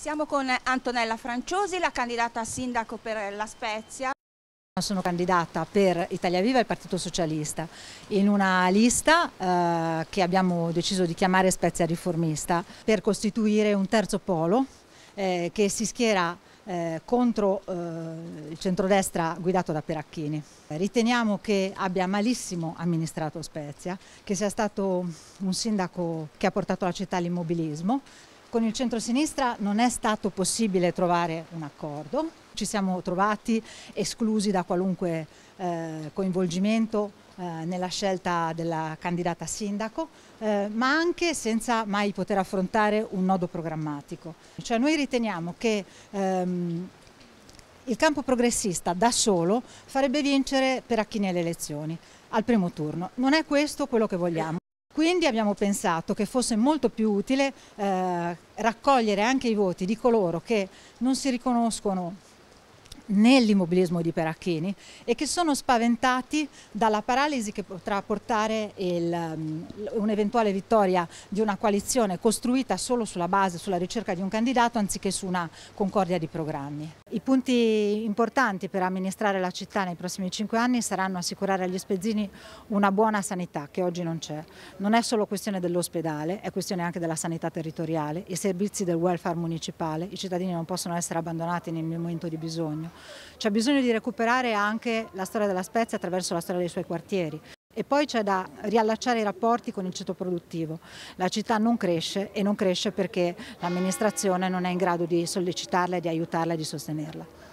Siamo con Antonella Franciosi, la candidata a sindaco per La Spezia. Sono candidata per Italia Viva e il Partito Socialista in una lista eh, che abbiamo deciso di chiamare Spezia Riformista per costituire un terzo polo eh, che si schiera eh, contro eh, il centrodestra guidato da Peracchini. Riteniamo che abbia malissimo amministrato Spezia, che sia stato un sindaco che ha portato la città all'immobilismo, con il centro-sinistra non è stato possibile trovare un accordo, ci siamo trovati esclusi da qualunque eh, coinvolgimento eh, nella scelta della candidata sindaco, eh, ma anche senza mai poter affrontare un nodo programmatico. Cioè noi riteniamo che ehm, il campo progressista da solo farebbe vincere per Peracchini alle elezioni al primo turno. Non è questo quello che vogliamo. Quindi abbiamo pensato che fosse molto più utile eh, raccogliere anche i voti di coloro che non si riconoscono nell'immobilismo di Peracchini e che sono spaventati dalla paralisi che potrà portare mm, un'eventuale vittoria di una coalizione costruita solo sulla base, sulla ricerca di un candidato anziché su una concordia di programmi. I punti importanti per amministrare la città nei prossimi cinque anni saranno assicurare agli spezzini una buona sanità che oggi non c'è. Non è solo questione dell'ospedale, è questione anche della sanità territoriale, i servizi del welfare municipale, i cittadini non possono essere abbandonati nel momento di bisogno. C'è bisogno di recuperare anche la storia della Spezia attraverso la storia dei suoi quartieri. E poi c'è da riallacciare i rapporti con il ceto produttivo. La città non cresce e non cresce perché l'amministrazione non è in grado di sollecitarla, di aiutarla e di sostenerla.